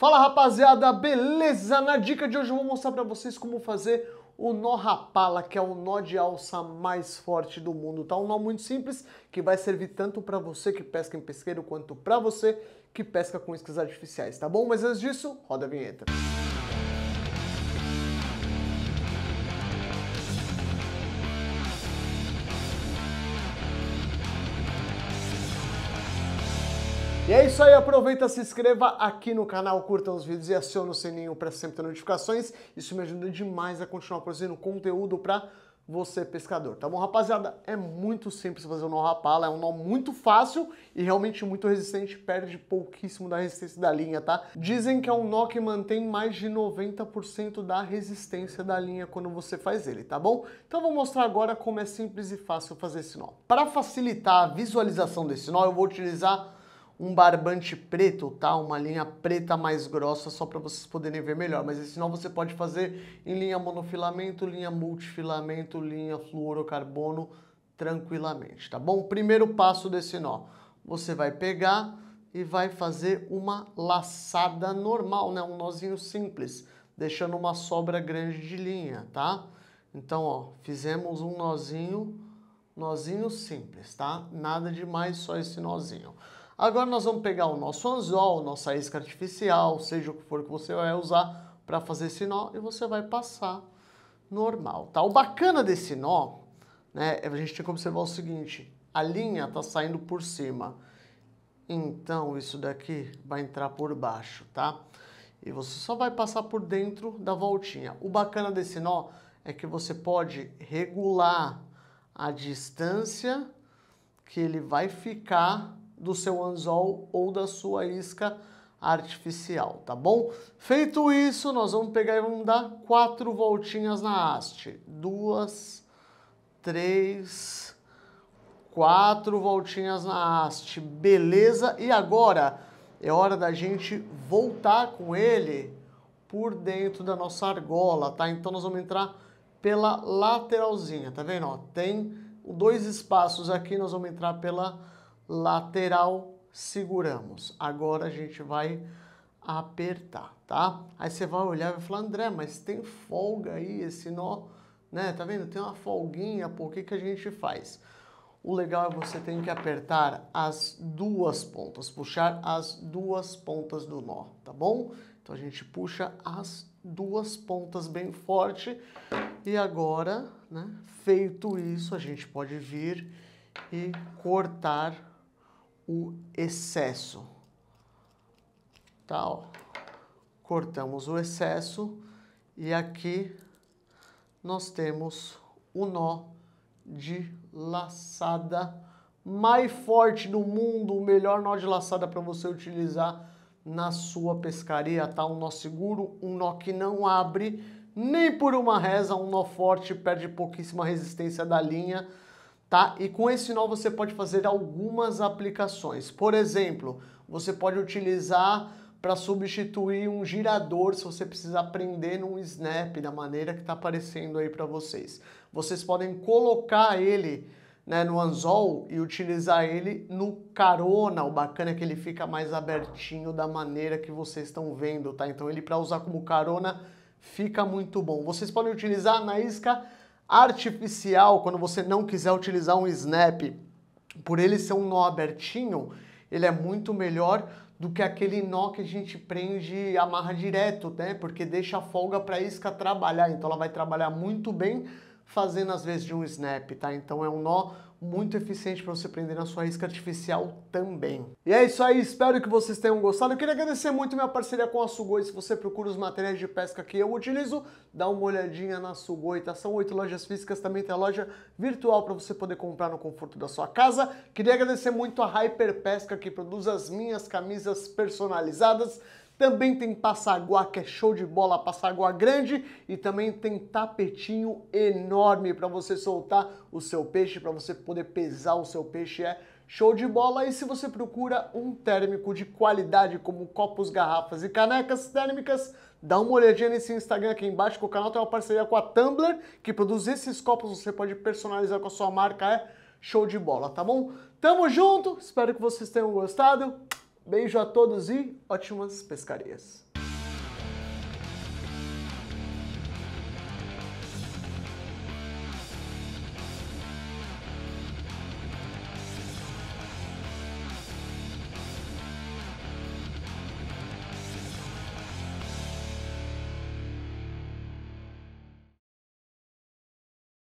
Fala rapaziada, beleza? Na dica de hoje eu vou mostrar para vocês como fazer o nó rapala, que é o nó de alça mais forte do mundo, tá? Um nó muito simples que vai servir tanto para você que pesca em pesqueiro quanto para você que pesca com iscas artificiais, tá bom? Mas antes disso, roda a vinheta. Música E é isso aí, aproveita, se inscreva aqui no canal, curta os vídeos e aciona o sininho para sempre ter notificações. Isso me ajuda demais a continuar produzindo conteúdo para você pescador, tá bom, rapaziada? É muito simples fazer o um nó rapala, é um nó muito fácil e realmente muito resistente, perde pouquíssimo da resistência da linha, tá? Dizem que é um nó que mantém mais de 90% da resistência da linha quando você faz ele, tá bom? Então vou mostrar agora como é simples e fácil fazer esse nó. Para facilitar a visualização desse nó, eu vou utilizar um barbante preto, tá? Uma linha preta mais grossa só para vocês poderem ver melhor. Mas esse nó você pode fazer em linha monofilamento, linha multifilamento, linha fluorocarbono tranquilamente, tá bom? Primeiro passo desse nó, você vai pegar e vai fazer uma laçada normal, né? Um nozinho simples, deixando uma sobra grande de linha, tá? Então, ó, fizemos um nozinho, nozinho simples, tá? Nada demais, só esse nozinho. Agora nós vamos pegar o nosso anzol, nossa isca artificial, seja o que for que você vai usar para fazer esse nó e você vai passar normal, tá? O bacana desse nó, né, é, a gente tem que observar o seguinte, a linha tá saindo por cima. Então isso daqui vai entrar por baixo, tá? E você só vai passar por dentro da voltinha. O bacana desse nó é que você pode regular a distância que ele vai ficar do seu anzol ou da sua isca artificial, tá bom? Feito isso, nós vamos pegar e vamos dar quatro voltinhas na haste. Duas, três, quatro voltinhas na haste, beleza? E agora é hora da gente voltar com ele por dentro da nossa argola, tá? Então nós vamos entrar pela lateralzinha, tá vendo? Ó, tem dois espaços aqui, nós vamos entrar pela lateralzinha lateral, seguramos. Agora a gente vai apertar, tá? Aí você vai olhar e vai falar, André, mas tem folga aí, esse nó, né? Tá vendo? Tem uma folguinha, por que que a gente faz? O legal é você tem que apertar as duas pontas, puxar as duas pontas do nó, tá bom? Então a gente puxa as duas pontas bem forte e agora, né, feito isso, a gente pode vir e cortar o excesso. Tá, ó. Cortamos o excesso e aqui nós temos o nó de laçada mais forte do mundo, o melhor nó de laçada para você utilizar na sua pescaria, tá? Um nó seguro, um nó que não abre, nem por uma reza, um nó forte, perde pouquíssima resistência da linha tá? E com esse nó você pode fazer algumas aplicações. Por exemplo, você pode utilizar para substituir um girador se você precisar prender num snap da maneira que está aparecendo aí para vocês. Vocês podem colocar ele né, no anzol e utilizar ele no carona. O bacana é que ele fica mais abertinho da maneira que vocês estão vendo, tá? Então ele para usar como carona fica muito bom. Vocês podem utilizar na isca artificial quando você não quiser utilizar um snap. Por ele ser um nó abertinho, ele é muito melhor do que aquele nó que a gente prende e amarra direto, né? Porque deixa a folga para a isca trabalhar. Então ela vai trabalhar muito bem fazendo às vezes de um snap, tá? Então é um nó muito eficiente para você prender na sua isca artificial também. E é isso aí, espero que vocês tenham gostado. Eu queria agradecer muito minha parceria com a Sugoi. Se você procura os materiais de pesca que eu utilizo, dá uma olhadinha na Sugoi, tá? São oito lojas físicas, também tem a loja virtual para você poder comprar no conforto da sua casa. Queria agradecer muito a Hyper Pesca que produz as minhas camisas personalizadas. Também tem passaguá, que é show de bola, passaguá grande. E também tem tapetinho enorme para você soltar o seu peixe, para você poder pesar o seu peixe. É Show de bola! E se você procura um térmico de qualidade, como copos, garrafas e canecas térmicas, dá uma olhadinha nesse Instagram aqui embaixo, que o canal tem uma parceria com a Tumblr, que produz esses copos, você pode personalizar com a sua marca, é show de bola, tá bom? Tamo junto, espero que vocês tenham gostado. Beijo a todos e ótimas pescarias!